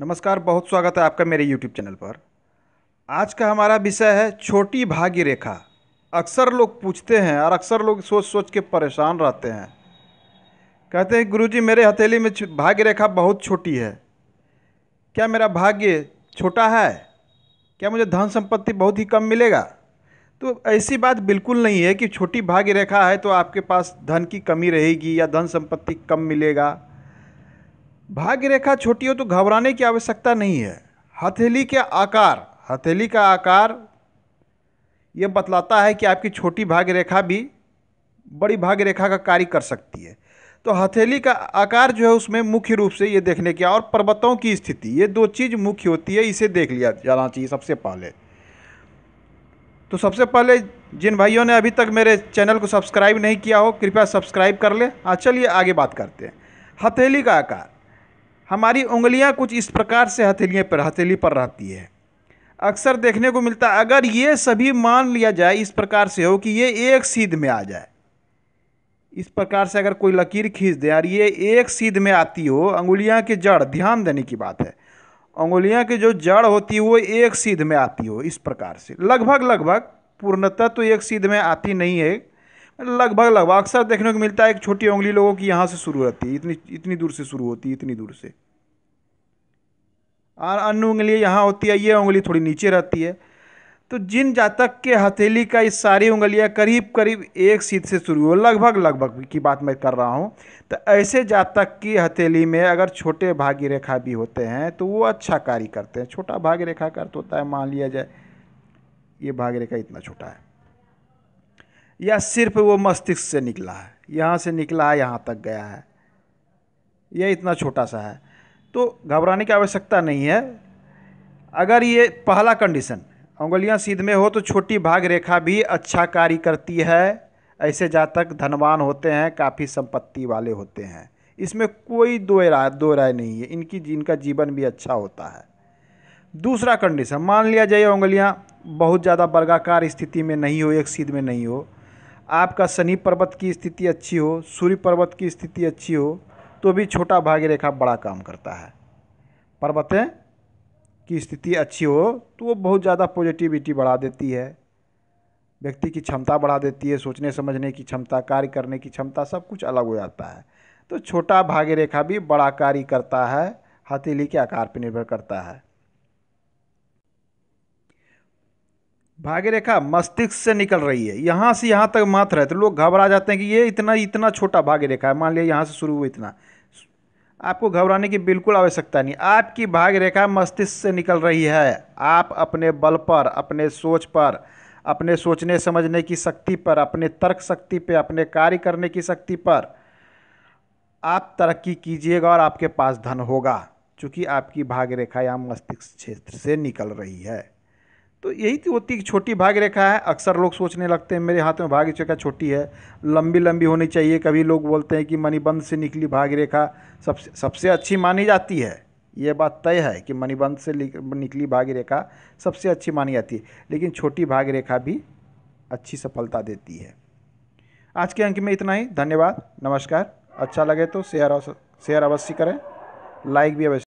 नमस्कार बहुत स्वागत है आपका मेरे YouTube चैनल पर आज का हमारा विषय है छोटी भागी रेखा अक्सर लोग पूछते हैं और अक्सर लोग सोच सोच के परेशान रहते हैं कहते हैं गुरुजी मेरे हथेली में भाग्य रेखा बहुत छोटी है क्या मेरा भाग्य छोटा है क्या मुझे धन संपत्ति बहुत ही कम मिलेगा तो ऐसी बात बिल्कुल नहीं है कि छोटी भाग्य रेखा है तो आपके पास धन की कमी रहेगी या धन संपत्ति कम मिलेगा भाग्य रेखा छोटी हो तो घबराने की आवश्यकता नहीं है हथेली के आकार हथेली का आकार ये बतलाता है कि आपकी छोटी भाग्य रेखा भी बड़ी भाग्य रेखा का कार्य कर सकती है तो हथेली का आकार जो है उसमें मुख्य रूप से ये देखने की और पर्वतों की स्थिति ये दो चीज़ मुख्य होती है इसे देख लिया जाना चाहिए सबसे पहले तो सबसे पहले जिन भाइयों ने अभी तक मेरे चैनल को सब्सक्राइब नहीं किया हो कृपया सब्सक्राइब कर ले हाँ चलिए आगे बात करते हैं हथेली का आकार हमारी उंगलियां कुछ इस प्रकार से हथेलियों पर हथेली पर रहती है अक्सर देखने को मिलता है अगर ये सभी मान लिया जाए इस प्रकार से हो कि ये एक सीध में आ जाए इस प्रकार से अगर कोई लकीर खींच दे और ये एक सीध में आती हो अंगुलियां की जड़ ध्यान देने की बात है अंगुलियां की जो जड़ होती है वो एक सीध में आती हो इस प्रकार से लगभग लगभग पूर्णतः तो एक सीध में आती नहीं है लगभग लगभग अक्सर देखने को मिलता है एक छोटी उंगली लोगों की यहाँ से शुरू रहती है इतनी इतनी दूर से शुरू होती है इतनी दूर से अन्य उंगली यहाँ होती है ये उंगली थोड़ी नीचे रहती है तो जिन जातक के हथेली का ये सारी उंगलियाँ करीब करीब एक सीध से शुरू हो लगभग लगभग की बात मैं कर रहा हूँ तो ऐसे जातक की हथेली में अगर छोटे भाग्य रेखा भी होते हैं तो वो अच्छा कार्य करते हैं छोटा भाग्य रेखा का तो होता है मान लिया जाए ये भाग्य रेखा इतना छोटा है या सिर्फ वो मस्तिष्क से निकला है यहाँ से निकला है यहाँ तक गया है यह इतना छोटा सा है तो घबराने की आवश्यकता नहीं है अगर ये पहला कंडीशन उंगलियां सीध में हो तो छोटी भाग रेखा भी अच्छा कार्य करती है ऐसे जातक धनवान होते हैं काफ़ी संपत्ति वाले होते हैं इसमें कोई दो राय दो राय नहीं है इनकी जिनका जीवन भी अच्छा होता है दूसरा कंडीशन मान लिया जाए उंगलियाँ बहुत ज़्यादा वर्गाकार स्थिति में नहीं हो एक सीध में नहीं हो आपका शनि पर्वत की स्थिति अच्छी हो सूर्य पर्वत की स्थिति अच्छी हो तो भी छोटा भाग्य रेखा बड़ा काम करता है पर्वतें की स्थिति अच्छी हो तो वो बहुत ज़्यादा पॉजिटिविटी बढ़ा देती है व्यक्ति की क्षमता बढ़ा देती है सोचने समझने की क्षमता कार्य करने की क्षमता सब कुछ अलग हो जाता है तो छोटा भाग्य रेखा भी बड़ा कार्य करता है हथेली के आकार पर निर्भर करता है भाग्य रेखा मस्तिष्क से निकल रही है यहाँ से यहाँ तक मात्र है तो लोग घबरा जाते हैं कि ये इतना इतना छोटा भाग्य रेखा है मान लिया यहाँ से शुरू हुआ इतना आपको घबराने की बिल्कुल आवश्यकता नहीं आपकी भाग्य रेखा मस्तिष्क से निकल रही है आप अपने बल पर अपने सोच पर अपने सोचने समझने की शक्ति पर अपने तर्क शक्ति पर अपने कार्य करने की शक्ति पर आप तरक्की कीजिएगा और आपके पास धन होगा चूँकि आपकी भाग्य रेखा यहाँ मस्तिष्क क्षेत्र से निकल रही है तो यही तो होती है कि छोटी भाग्य रेखा है अक्सर लोग सोचने लगते हैं मेरे हाथ में भाग्य रेखा छोटी है लंबी लंबी होनी चाहिए कभी लोग बोलते हैं कि मणिबंध से निकली भाग रेखा सबसे सबसे अच्छी मानी जाती है ये बात तय है कि मणिबंध से निकली भाग रेखा सबसे अच्छी मानी जाती है लेकिन छोटी भाग्य रेखा भी अच्छी सफलता देती है आज के अंक में इतना ही धन्यवाद नमस्कार अच्छा लगे तो शेयर शेयर अवश्य करें लाइक भी अवश्य